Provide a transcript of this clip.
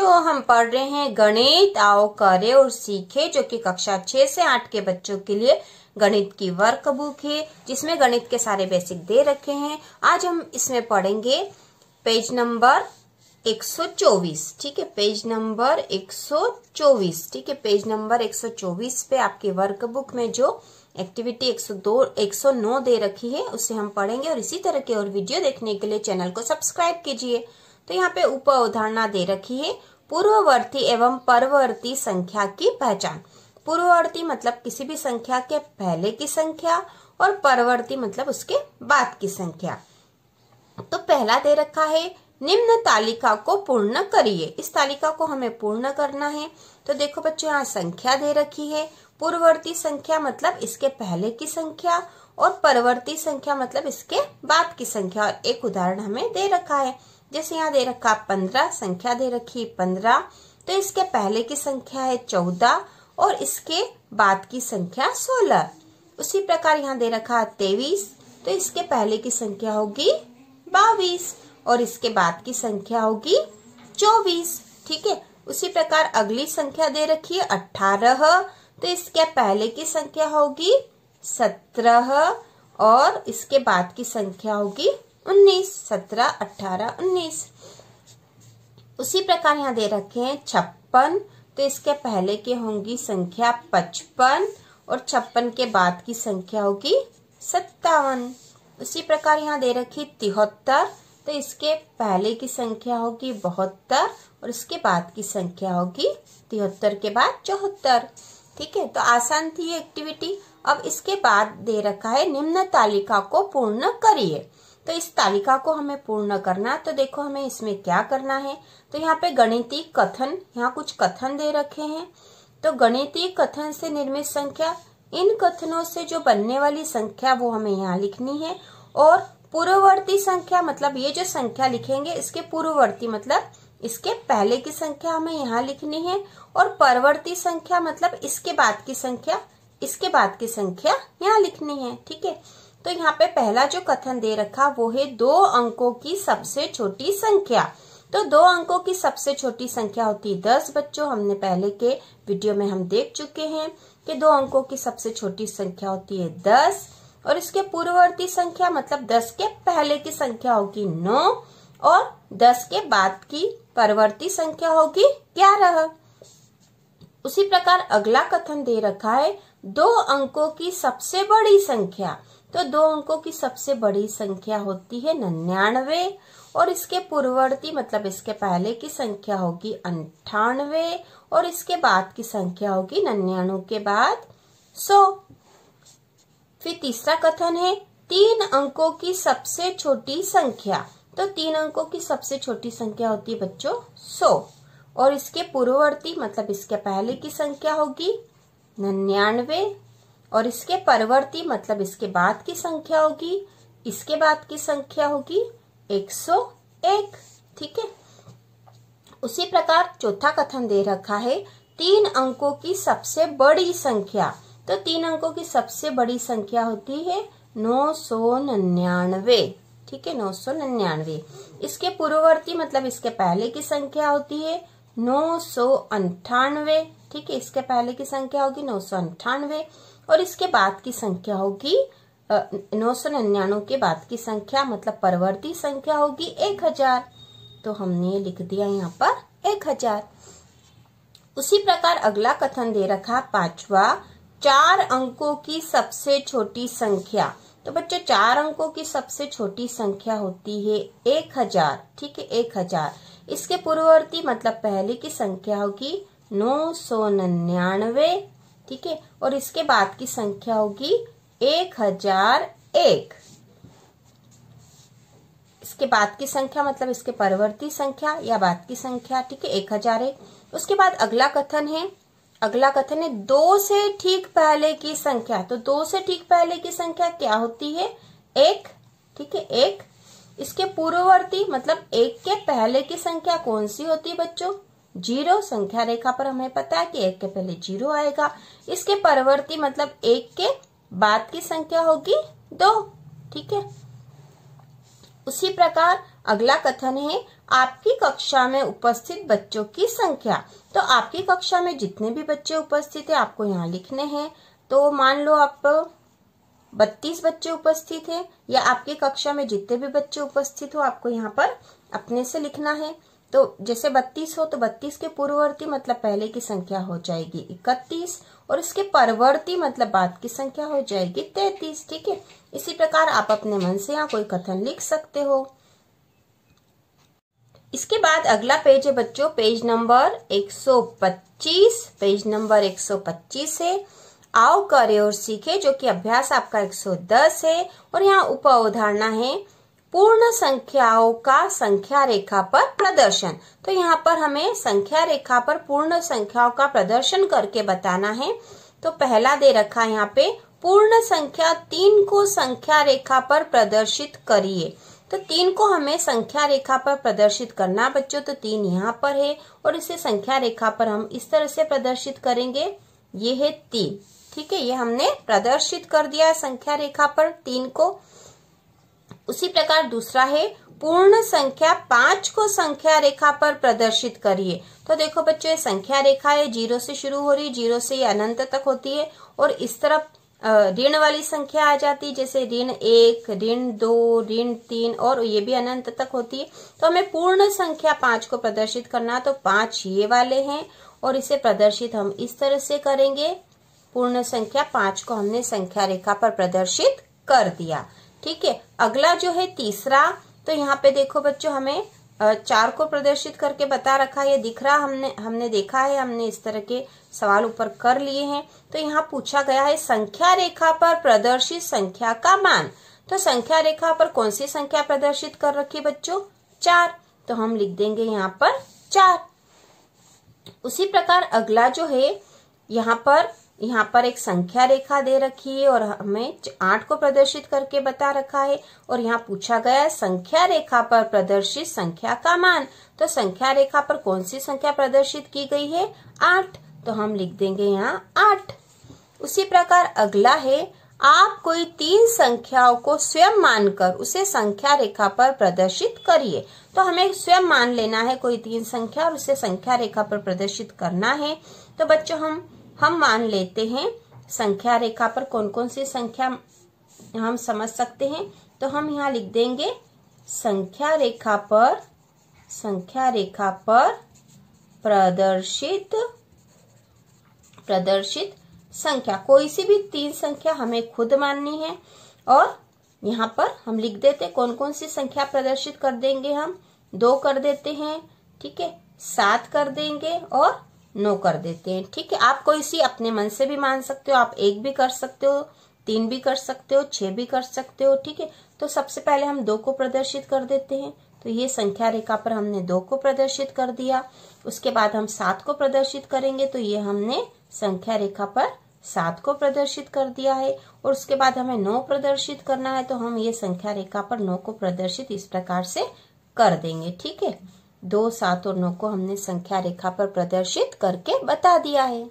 बच्चों हम पढ़ रहे हैं गणित आओ करे और सीखे जो कि कक्षा छह से आठ के बच्चों के लिए गणित की वर्कबुक है जिसमें गणित के सारे बेसिक दे रखे हैं आज हम इसमें पढ़ेंगे पेज नंबर 124 ठीक है पेज नंबर 124 ठीक है पेज नंबर 124 पे आपकी वर्कबुक में जो एक्टिविटी 102 109 दे रखी है उसे हम पढ़ेंगे और इसी तरह के और वीडियो देखने के लिए चैनल को सब्सक्राइब कीजिए तो यहाँ पे उप अवधारणा दे रखी है पूर्ववर्ती एवं परवर्ती संख्या की पहचान पूर्ववर्ती मतलब किसी भी संख्या के पहले की संख्या और परवर्ती मतलब उसके बाद की संख्या तो पहला दे रखा है निम्न तालिका को पूर्ण करिए इस तालिका को हमें पूर्ण करना है तो देखो बच्चों यहाँ संख्या दे रखी है पूर्ववर्ती संख्या मतलब इसके पहले की संख्या और परवर्ती संख्या मतलब इसके बाद की संख्या और एक उदाहरण हमें दे रखा है जैसे यहाँ दे रखा पंद्रह संख्या दे रखी पंद्रह तो इसके पहले की संख्या है चौदह और इसके बाद की संख्या सोलह उसी प्रकार यहाँ दे रखा तेवीस तो इसके पहले की संख्या होगी बावीस और इसके बाद की संख्या होगी चौबीस ठीक है उसी प्रकार अगली संख्या दे रखी है अठारह तो इसके पहले की संख्या होगी सत्रह और इसके बाद की संख्या होगी उन्नीस सत्रह अठारह उन्नीस उसी प्रकार यहाँ दे रखे हैं छप्पन तो इसके पहले की होंगी संख्या पचपन और छप्पन के बाद की संख्या होगी सत्तावन उसी प्रकार यहाँ दे रखी तिहत्तर तो इसके पहले की संख्या होगी बहत्तर और इसके बाद की संख्या होगी तिहत्तर के बाद चौहत्तर ठीक है तो आसान थी ये एक्टिविटी अब इसके बाद दे रखा है निम्न तालिका को पूर्ण करिए तो इस तालिका को हमें पूर्ण करना तो देखो हमें इसमें क्या करना है तो यहाँ पे गणितीय कथन यहाँ कुछ कथन दे रखे हैं तो गणितीय कथन से निर्मित संख्या इन कथनों से जो बनने वाली संख्या वो हमें यहाँ लिखनी है और पूर्ववर्ती संख्या मतलब ये जो संख्या लिखेंगे इसके पूर्ववर्ती मतलब इसके पहले की संख्या हमें यहाँ लिखनी है और परवर्ती संख्या मतलब इसके बाद की संख्या इसके बाद की संख्या यहाँ लिखनी है ठीक है तो यहाँ पे पहला जो कथन दे रखा वो है दो अंकों की सबसे छोटी संख्या तो दो अंकों की सबसे छोटी संख्या होती है दस बच्चों हमने पहले के वीडियो में हम देख चुके हैं कि दो अंकों की सबसे छोटी संख्या होती है दस और इसके पूर्ववर्ती संख्या मतलब दस के पहले की संख्या होगी नौ और दस के बाद की परवर्ती संख्या होगी ग्यारह उसी प्रकार अगला कथन दे रखा है दो अंकों की सबसे बड़ी संख्या तो दो अंकों की सबसे बड़ी संख्या होती है नन्यानवे और इसके पूर्ववर्ती मतलब इसके पहले की संख्या होगी अंठानवे और इसके बाद की संख्या होगी नन्यानवे के बाद सो फिर तीसरा कथन है तीन अंकों की सबसे छोटी संख्या तो तीन अंकों की सबसे छोटी संख्या होती है बच्चों सो और इसके पूर्ववर्ती मतलब इसके पहले की संख्या होगी नन्यानवे और इसके परवर्ती मतलब इसके बाद की संख्या होगी इसके बाद की संख्या होगी 101 ठीक है उसी प्रकार चौथा कथन दे रखा है तीन अंकों की सबसे बड़ी संख्या तो तीन अंकों की सबसे बड़ी संख्या होती है नौ सौ नन्यानवे ठीक है नौ सौ निन्यानवे इसके पूर्ववर्ती मतलब इसके पहले की संख्या होती है नौ सौ अंठानवे ठीक है इसके पहले की संख्या होगी नौ सौ अंठानवे और इसके बाद की संख्या होगी नौ सौ निन्यानवे के बाद की संख्या मतलब परवर्ती संख्या होगी एक हजार तो हमने लिख दिया यहाँ पर एक हजार उसी प्रकार अगला कथन दे रखा पांचवा चार अंकों की सबसे छोटी संख्या तो बच्चों चार अंकों की सबसे छोटी संख्या होती है एक हजार ठीक है एक हजार इसके पूर्ववर्ती मतलब पहले की संख्या होगी नौ सौ निन्यानवे ठीक है और इसके बाद की संख्या होगी एक हजार एक इसके बाद की संख्या मतलब इसके परवर्ती संख्या या बाद की संख्या ठीक है एक हजार एक उसके बाद अगला कथन है अगला कथन है दो से ठीक पहले की संख्या तो दो से ठीक पहले की संख्या क्या होती है एक ठीक है एक इसके पूर्ववर्ती मतलब एक के पहले की संख्या कौन सी होती है बच्चों जीरो संख्या रेखा पर हमें पता है कि एक के पहले जीरो आएगा इसके परवर्ती मतलब एक के बाद की संख्या होगी दो ठीक है उसी प्रकार अगला कथन है आपकी कक्षा में उपस्थित बच्चों की संख्या तो आपकी कक्षा में जितने भी बच्चे उपस्थित है आपको यहाँ लिखने हैं तो मान लो आप बत्तीस बच्चे उपस्थित है या आपकी कक्षा में जितने भी बच्चे उपस्थित हो आपको यहाँ पर अपने से लिखना है तो जैसे बत्तीस हो तो बत्तीस के पूर्ववर्ती मतलब पहले की संख्या हो जाएगी इकतीस और इसके परवर्ती मतलब बाद की संख्या हो जाएगी तैतीस ठीक है इसी प्रकार आप अपने मन से यहाँ कोई कथन लिख सकते हो इसके बाद अगला पेज है बच्चों पेज नंबर 125 पेज नंबर 125 है आओ करे और सीखे जो कि अभ्यास आपका 110 है और यहाँ उप अवधारणा है पूर्ण संख्याओं का संख्या रेखा पर प्रदर्शन तो यहाँ पर हमें संख्या रेखा पर पूर्ण संख्याओं का प्रदर्शन करके बताना है तो पहला दे रखा है यहाँ पे पूर्ण संख्या तीन को संख्या रेखा पर प्रदर्शित करिए तो तीन को हमें संख्या रेखा पर प्रदर्शित करना बच्चों तो तीन यहाँ पर है और इसे संख्या रेखा पर हम इस तरह से प्रदर्शित करेंगे ये है तीन ठीक है ये हमने प्रदर्शित कर दिया संख्या रेखा पर तीन को उसी प्रकार दूसरा है पूर्ण संख्या पांच को संख्या रेखा पर प्रदर्शित करिए तो देखो बच्चों संख्या रेखा है जीरो से शुरू हो रही जीरो से अनंत तक होती है और इस तरफ ऋण वाली संख्या आ जाती है जैसे ऋण एक ऋण दो ऋण तीन और ये भी अनंत तक होती है तो हमें पूर्ण संख्या पांच को प्रदर्शित करना तो पांच ये वाले हैं और इसे प्रदर्शित हम इस तरह से करेंगे पूर्ण संख्या पांच को हमने संख्या रेखा पर प्रदर्शित कर दिया ठीक है अगला जो है तीसरा तो यहाँ पे देखो बच्चों हमें चार को प्रदर्शित करके बता रखा है दिख रहा हमने हमने देखा है हमने इस तरह के सवाल ऊपर कर लिए हैं तो यहाँ पूछा गया है संख्या रेखा पर प्रदर्शित संख्या का मान तो संख्या रेखा पर कौन सी संख्या प्रदर्शित कर रखी बच्चों चार तो हम लिख देंगे यहाँ पर चार उसी प्रकार अगला जो है यहाँ पर यहाँ पर एक संख्या रेखा दे रखी है और हमें आठ को प्रदर्शित करके बता रखा है और यहाँ पूछा गया है संख्या रेखा पर प्रदर्शित संख्या का मान तो संख्या रेखा पर कौन सी संख्या प्रदर्शित की गई है आठ तो हम लिख देंगे यहाँ आठ उसी प्रकार अगला है आप कोई तीन संख्याओं को स्वयं मानकर उसे संख्या रेखा पर प्रदर्शित करिए तो हमें स्वयं मान लेना है कोई तीन संख्या और उसे संख्या रेखा पर प्रदर्शित करना है तो बच्चों हम हम मान लेते हैं संख्या रेखा पर कौन कौन सी संख्या हम समझ सकते हैं तो हम यहाँ लिख देंगे संख्या रेखा पर संख्या रेखा पर प्रदर्शित प्रदर्शित संख्या कोई सी भी तीन संख्या हमें खुद माननी है और यहाँ पर हम लिख देते कौन कौन सी संख्या प्रदर्शित कर देंगे हम दो कर देते हैं ठीक है सात कर देंगे और नो कर देते हैं ठीक है आप कोई सी अपने मन से भी मान सकते हो आप एक भी कर सकते हो तीन भी कर सकते हो छह भी कर सकते हो ठीक है तो सबसे पहले हम दो को प्रदर्शित कर देते हैं तो ये संख्या रेखा पर हमने दो को प्रदर्शित कर दिया उसके बाद हम सात को प्रदर्शित करेंगे तो ये हमने संख्या रेखा पर सात को प्रदर्शित कर दिया है और उसके बाद हमें नौ प्रदर्शित करना है तो हम ये संख्या रेखा पर नौ को प्रदर्शित इस प्रकार से कर देंगे ठीक है दो सात और नौ को हमने संख्या रेखा पर प्रदर्शित करके बता दिया है